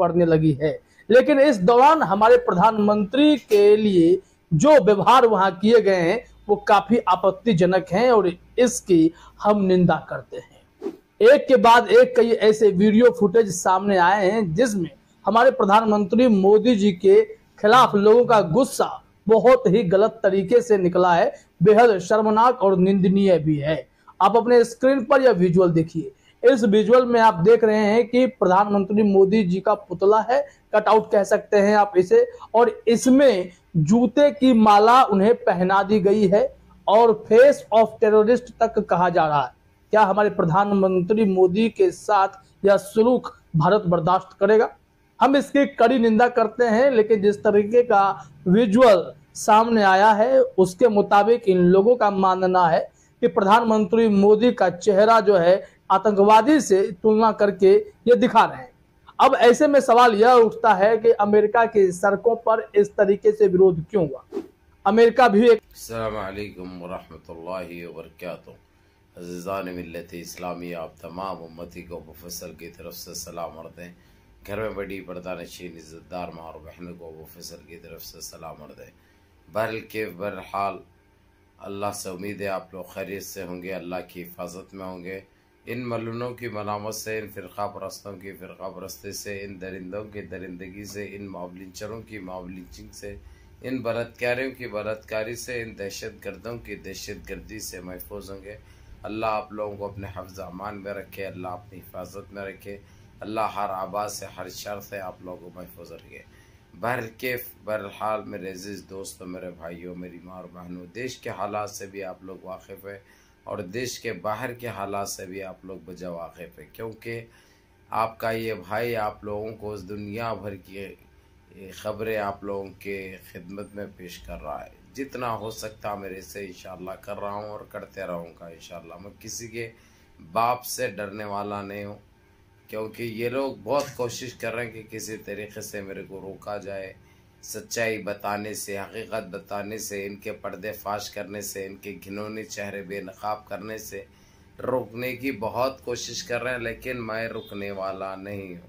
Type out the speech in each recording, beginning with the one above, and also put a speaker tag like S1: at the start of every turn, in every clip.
S1: पड़ने लगी है लेकिन इस दौरान हमारे प्रधानमंत्री के लिए जो व्यवहार वहां किए गए हैं वो काफी आपत्तिजनक हैं और इसकी हम निंदा करते हैं एक के बाद एक कई ऐसे वीडियो फुटेज सामने आए हैं जिसमें हमारे प्रधानमंत्री मोदी जी के खिलाफ लोगों का गुस्सा बहुत ही गलत तरीके से निकला है बेहद शर्मनाक और निंदनीय भी है आप अपने स्क्रीन पर यह विजुअल देखिए इस विजुअल में आप देख रहे हैं कि प्रधानमंत्री मोदी जी का पुतला है कटआउट कह सकते हैं आप इसे और इसमें जूते की माला उन्हें पहना दी गई है और फेस ऑफ टेररिस्ट तक कहा जा रहा है क्या हमारे प्रधानमंत्री मोदी के साथ यह सुलूक भारत बर्दाश्त करेगा हम इसकी कड़ी निंदा करते हैं लेकिन जिस तरीके का विजुअल सामने आया है उसके मुताबिक इन लोगों का मानना है कि प्रधानमंत्री मोदी का चेहरा जो है आतंकवादी से तुलना करके ये दिखा रहे हैं अब ऐसे में सवाल यह उठता है कि अमेरिका की सड़कों पर इस तरीके से विरोध क्यों हुआ अमेरिका भी एक
S2: वरक मिलत इस्लामी आप तमाम उम्मती को मुफसल की तरफ से सलाम और दें घर में बड़ी बरदान नशीन इज़्ज़तदार माँ और बहनों को मुफसल की तरफ से सलाम और दें बहल के बहरहाल अल्लाह से उम्मीद है आप लोग खैरियत से होंगे अल्लाह की हिफाजत में होंगे इन मलूनों की मलामत से इन फ़िरका परस्तों की फ़िरका परस्ती से इन दरिंदों की दरिंदगी से इन मावलिंचरों की मावलिंचिंग से इन बलात्कारियों की बलात्कारी से इन दहशत गर्दों की दहशत गर्दी से महफूज होंगे अल्लाह आप लोगों को अपने हफ्ज अमान में रखे अल्लाह अपनी हिफाजत में रखे अल्लाह हर आबाद से हर शर से आप लोगों को महफूज रखे बहर केफ बहरहाल मेरे अजीज़ दोस्तों मेरे भाइयों मेरी माँ और बहनों देश के हालात से भी आप लोग वाकिफ़ हैं और देश के बाहर के हालात से भी आप लोग बजा वाकिफ है क्योंकि आपका ये भाई आप लोगों को उस दुनिया भर की खबरें आप लोगों के खिदमत में पेश कर रहा है जितना हो सकता मेरे से इनशाला कर रहा हूँ और करते रहूँगा इन मैं किसी के बाप से डरने वाला नहीं हूँ क्योंकि ये लोग बहुत कोशिश कर रहे हैं कि किसी तरीके से मेरे को रोका जाए सच्चाई बताने से हकीकत बताने से इनके पर्दे फाश करने से इनके घिनौने चेहरे बेनकाब करने से रुकने की बहुत कोशिश कर रहे हैं लेकिन मैं रुकने वाला नहीं हूँ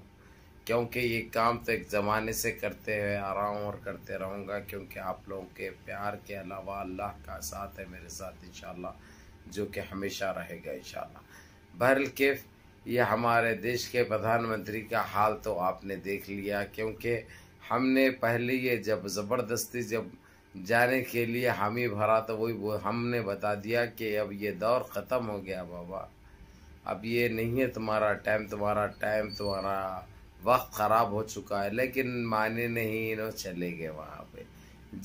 S2: क्योंकि ये काम तो एक ज़माने से करते हुए आ रहा हूँ और करते रहूँगा क्योंकि आप लोगों के प्यार के अलावा अल्लाह का साथ है मेरे साथ इन जो कि हमेशा रहेगा इन बहरल किफ ये हमारे देश के प्रधानमंत्री का हाल तो आपने देख लिया क्योंकि हमने पहले ये जब ज़बरदस्ती जब जाने के लिए हामी भरा तो वही हमने बता दिया कि अब ये दौर ख़त्म हो गया बाबा अब ये नहीं है तुम्हारा टाइम तुम्हारा टाइम तुम्हारा वक्त ख़राब हो चुका है लेकिन माने नहीं इन्हों चले गए वहाँ पे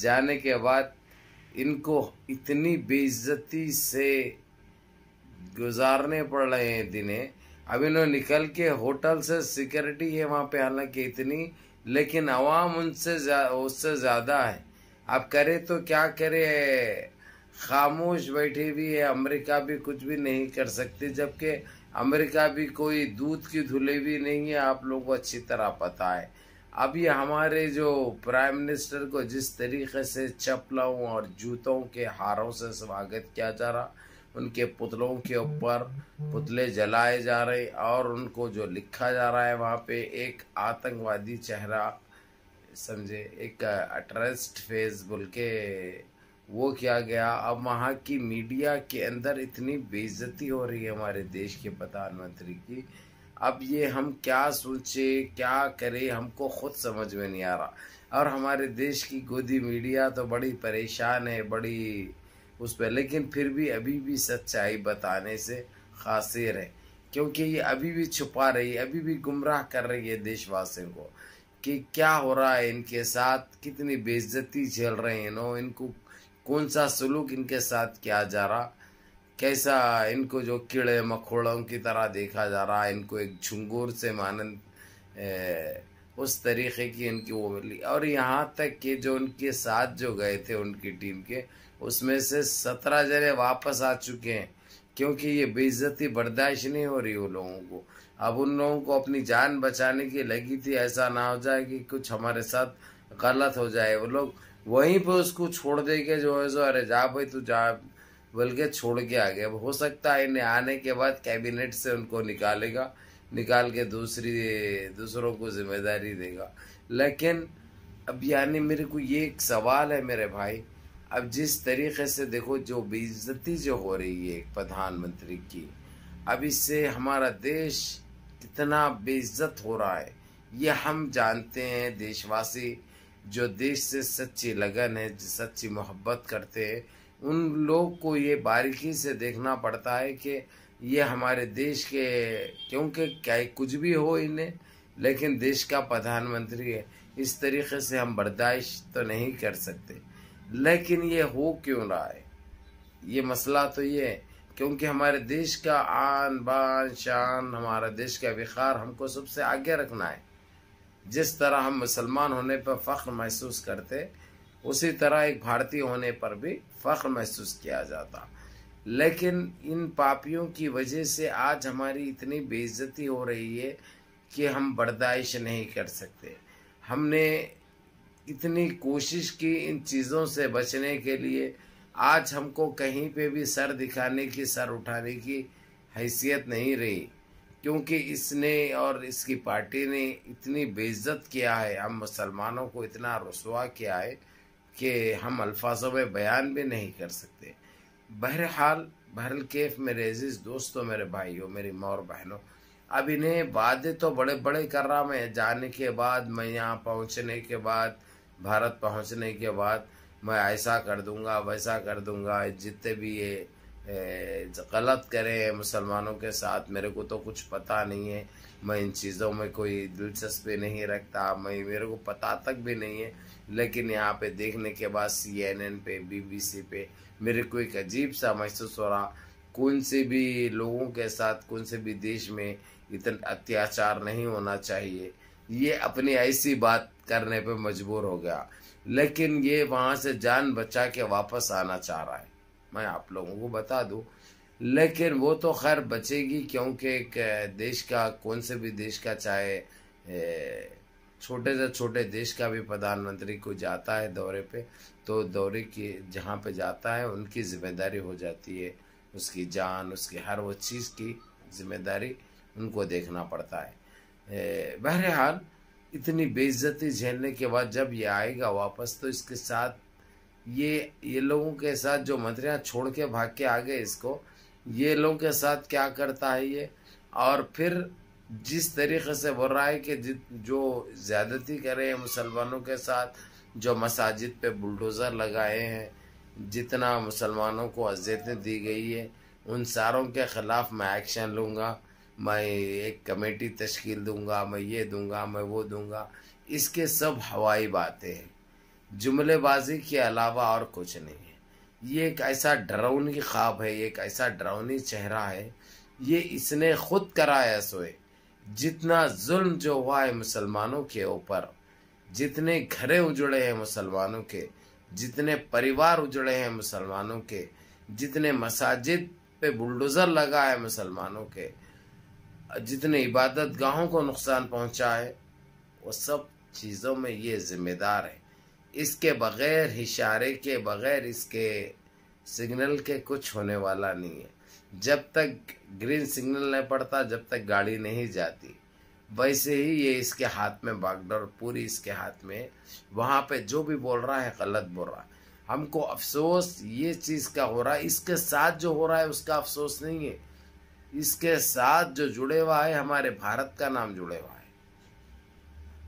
S2: जाने के बाद इनको इतनी बेइज्जती से गुजारने पड़ रहे हैं दिने अब इन्होंने निकल के होटल से सिक्योरिटी है वहाँ पे हालांकि इतनी लेकिन आवाम उनसे जा, उससे ज़्यादा है आप करे तो क्या करे खामोश बैठी हुई है अमेरिका भी कुछ भी नहीं कर सकती जबकि अमेरिका भी कोई दूध की धुले भी नहीं है आप लोगों को अच्छी तरह पता है अभी हमारे जो प्राइम मिनिस्टर को जिस तरीके से चपलों और जूतों के हारों से स्वागत किया जा रहा उनके पुतलों के ऊपर पुतले जलाए जा रहे और उनको जो लिखा जा रहा है वहाँ पे एक आतंकवादी चेहरा समझे एक अटरेस्ट फेस बोल के वो किया गया अब वहाँ की मीडिया के अंदर इतनी बेइज्जती हो रही है हमारे देश के प्रधानमंत्री की अब ये हम क्या सोचे क्या करें हमको खुद समझ में नहीं आ रहा और हमारे देश की गोदी मीडिया तो बड़ी परेशान है बड़ी उस पर लेकिन फिर भी अभी भी सच्चाई बताने से खासिर है क्योंकि ये अभी भी छुपा रही है अभी भी गुमराह कर रही है देशवासियों को कि क्या हो रहा है इनके साथ कितनी बेइज्जती झेल रहे हैं नो इनको कौन सा सलूक इनके साथ किया जा रहा कैसा इनको जो कीड़े मकोड़ों की तरह देखा जा रहा है इनको एक झुंगूर से मानन ए, उस तरीके की इनकी वो मिली और यहाँ तक कि जो उनके साथ जो गए थे उनकी टीम के उसमें से सत्रह जने वापस आ चुके हैं क्योंकि ये बेइज्जती बर्दाश्त नहीं हो रही उन लोगों को अब उन लोगों को अपनी जान बचाने की लगी थी ऐसा ना हो जाए कि कुछ हमारे साथ गलत हो जाए वो लोग वहीं पे उसको छोड़ देंगे जो है सो अरे जा भाई तू जा बोल के छोड़ के आ गया अब हो सकता है इन्हें आने के बाद कैबिनेट से उनको निकालेगा निकाल के दूसरी दूसरों को जिम्मेदारी देगा लेकिन अब यानी मेरे को ये एक सवाल है मेरे भाई अब जिस तरीके से देखो जो बेइज्जती जो हो रही है प्रधानमंत्री की अब इससे हमारा देश कितना बेइज्जत हो रहा है ये हम जानते हैं देशवासी जो देश से सच्ची लगन है सच्ची मोहब्बत करते हैं उन लोग को ये बारीकी से देखना पड़ता है कि ये हमारे देश के क्योंकि क्या कुछ भी हो इन्हें लेकिन देश का प्रधानमंत्री है इस तरीके से हम बर्दाश्त तो नहीं कर सकते लेकिन ये हो क्यों रहा है ये मसला तो ये है क्योंकि हमारे देश का आन बान शान हमारा देश का विखार हमको सबसे आगे रखना है जिस तरह हम मुसलमान होने पर फ़ख्र महसूस करते उसी तरह एक भारतीय होने पर भी फ़ख्र महसूस किया जाता लेकिन इन पापियों की वजह से आज हमारी इतनी बेइज्जती हो रही है कि हम बर्दाइश नहीं कर सकते हमने इतनी कोशिश की इन चीज़ों से बचने के लिए आज हमको कहीं पे भी सर दिखाने की सर उठाने की हैसियत नहीं रही क्योंकि इसने और इसकी पार्टी ने इतनी बेइज्जत किया है हम मुसलमानों को इतना रसुआ किया है कि हम अल्फाजों में बयान भी नहीं कर सकते बहरहाल बहरल केफ मेरे अजीज़ दोस्तों मेरे भाइयों मेरी माँ और बहनों अब इन्हें वादे तो बड़े बड़े कर रहा मैं जाने के बाद मैं यहाँ पहुँचने के बाद भारत पहुँचने के बाद मैं ऐसा कर दूंगा वैसा कर दूंगा जितने भी ये गलत करें मुसलमानों के साथ मेरे को तो कुछ पता नहीं है मैं इन चीज़ों में कोई दिलचस्पी नहीं रखता मैं मेरे को पता तक भी नहीं है लेकिन यहाँ पे देखने के बाद सी एन एन पे बीबीसी पे मेरे को एक अजीब सा महसूस हो रहा कौन से भी लोगों के साथ कौन से भी देश में इतना अत्याचार नहीं होना चाहिए ये अपनी ऐसी बात करने पे मजबूर हो गया लेकिन ये वहाँ से जान बचा के वापस आना चाह रहा है मैं आप लोगों को बता दूँ लेकिन वो तो खैर बचेगी क्योंकि एक देश का कौन से भी देश का चाहे छोटे से छोटे देश का भी प्रधानमंत्री को जाता है दौरे पे तो दौरे की जहाँ पे जाता है उनकी जिम्मेदारी हो जाती है उसकी जान उसकी हर वो चीज़ की जिम्मेदारी उनको देखना पड़ता है बहरहाल इतनी बेइज्जती झेलने के बाद जब ये आएगा वापस तो इसके साथ ये ये लोगों के साथ जो मंत्रियाँ छोड़ के भाग के आ गए इसको ये लोग के साथ क्या करता है ये और फिर जिस तरीके से बोल रहा है कि जो ज़्यादती करे मुसलमानों के साथ जो मसाजिद पे बुलडोज़र लगाए हैं जितना मुसलमानों को अज्जतें दी गई है उन सारों के ख़िलाफ़ मैं एक्शन लूँगा मैं एक कमेटी तश्कील दूंगा मैं ये दूंगा मैं वो दूंगा इसके सब हवाई बातें हैं जुमलेबाजी के अलावा और कुछ नहीं ये एक ऐसा डरावनी ख्वाब है एक ऐसा डरावनी चेहरा है ये इसने खुद कराया सोए जितना जुल्म जो हुआ है मुसलमानों के ऊपर जितने घरे उजड़े हैं मुसलमानों के जितने परिवार उजड़े हैं मुसलमानों के जितने मसाजिद पे बुलडोज़र लगा है मुसलमानों के जितने इबादत गाहों को नुकसान पहुंचा है वो सब चीज़ों में ये जिम्मेदार है इसके बग़ैर इशारे के बग़ैर इसके सिग्नल के कुछ होने वाला नहीं है जब तक ग्रीन सिग्नल नहीं पड़ता जब तक गाड़ी नहीं जाती वैसे ही ये इसके हाथ में बागडोर पूरी इसके हाथ में वहाँ पे जो भी बोल रहा है गलत बोल रहा है हमको अफसोस ये चीज़ का हो रहा है इसके साथ जो हो रहा है उसका अफसोस नहीं है इसके साथ जो जुड़े हुआ है हमारे भारत का नाम जुड़े हुआ है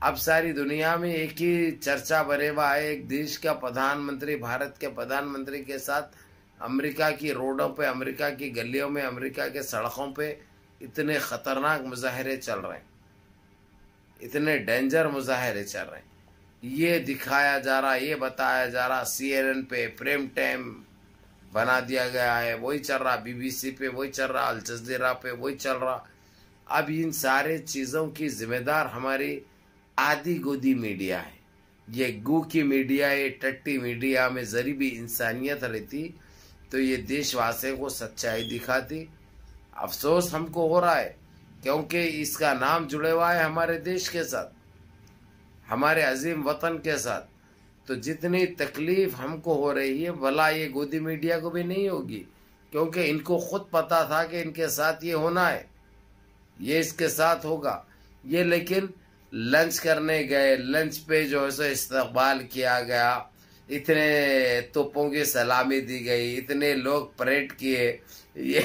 S2: अब सारी दुनिया में एक ही चर्चा बने हुआ है एक देश का प्रधानमंत्री भारत के प्रधानमंत्री के साथ अमेरिका की रोडों पे अमेरिका की गलियों में अमेरिका के सड़कों पे इतने ख़तरनाक मुजाहरे चल रहे हैं इतने डेंजर मुजाहरे चल रहे हैं ये दिखाया जा रहा ये बताया जा रहा सी पे प्रेम टाइम बना दिया गया है वही चल रहा बीबीसी पे वही चल रहा अल जजीरा पे वही चल रहा अब इन सारे चीज़ों की जिम्मेदार हमारी आधी गोदी मीडिया है ये गू की मीडिया ये टट्टी मीडिया में जरी भी इंसानियत रहती तो ये देशवासियों को सच्चाई दिखाती अफसोस हमको हो रहा है क्योंकि इसका नाम जुड़े हुआ है हमारे देश के साथ हमारे अजीम वतन के साथ तो जितनी तकलीफ हमको हो रही है भला ये गोदी मीडिया को भी नहीं होगी क्योंकि इनको खुद पता था कि इनके साथ ये होना है ये इसके साथ होगा ये लेकिन लंच करने गए लंच पे जो है सो इस्तकबाल किया गया इतने तोपों की सलामी दी गई इतने लोग परेड किए ये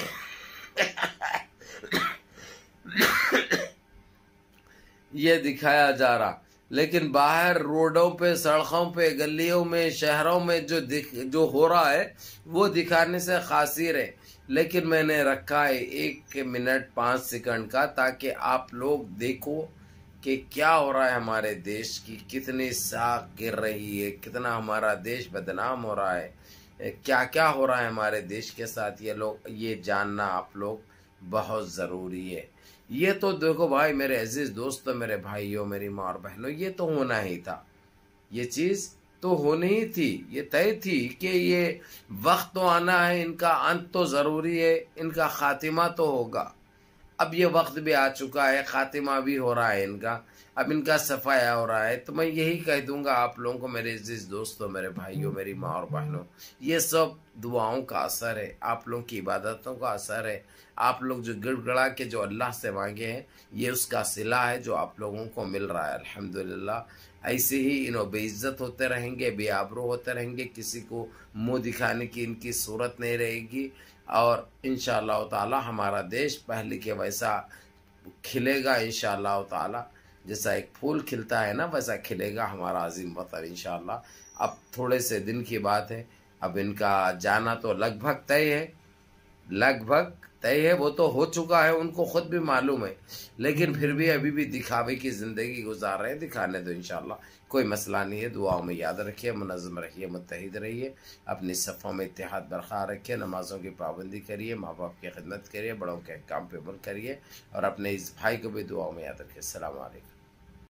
S2: ये दिखाया जा रहा लेकिन बाहर रोडों पे सड़कों पे गलियों में शहरों में जो दिख जो हो रहा है वो दिखाने से खासिर है लेकिन मैंने रखा है एक मिनट पांच सेकंड का ताकि आप लोग देखो कि क्या हो रहा है हमारे देश की कितनी साख गिर रही है कितना हमारा देश बदनाम हो रहा है क्या क्या हो रहा है हमारे देश के साथ ये लोग ये जानना आप लोग बहुत ज़रूरी है ये तो देखो भाई मेरे अजीज़ दोस्तों मेरे भाइयों मेरी माँ और बहनों ये तो होना ही था ये चीज़ तो होनी ही थी ये तय थी कि ये वक्त तो आना है इनका अंत तो ज़रूरी है इनका खात्मा तो होगा अब ये वक्त भी आ चुका है ख़ातिमा भी हो रहा है इनका अब इनका सफाया हो रहा है तो मैं यही कह दूंगा आप लोगों को मेरे जिस दोस्तों मेरे भाइयों मेरी माँ और बहनों ये सब दुआओं का असर है आप लोगों की इबादतों का असर है आप लोग जो गिड़गड़ा के जो अल्लाह से मांगे हैं ये उसका सिला है जो आप लोगों को मिल रहा है अल्हम्दुलिल्लाह ऐसे ही इन्हों बेइज्जत होते रहेंगे बेआबरू होते रहेंगे किसी को मुंह दिखाने की इनकी सूरत नहीं रहेगी और इन ताला हमारा देश पहले के वैसा खिलेगा इन ताला जैसा एक फूल खिलता है ना वैसा खिलेगा हमारा अजीम वतन इन अब थोड़े से दिन की बात है अब इनका जाना तो लगभग तय है लगभग तय है वो तो हो चुका है उनको खुद भी मालूम है लेकिन फिर भी अभी भी दिखावे की ज़िंदगी गुजार रहे हैं दिखाने दो इनशाला कोई मसला नहीं है दुआओं में याद रखिए मुनज़म रहिए मुतहद रहिए अपनी सफ़ों में इतिहाद बरकरार रखिए नमाज़ों की पाबंदी करिए माँ बाप की खिदमत करिए बड़ों के काम पे अमल करिए और अपने इस भाई को भी दुआओं में याद रखिए अलैक्म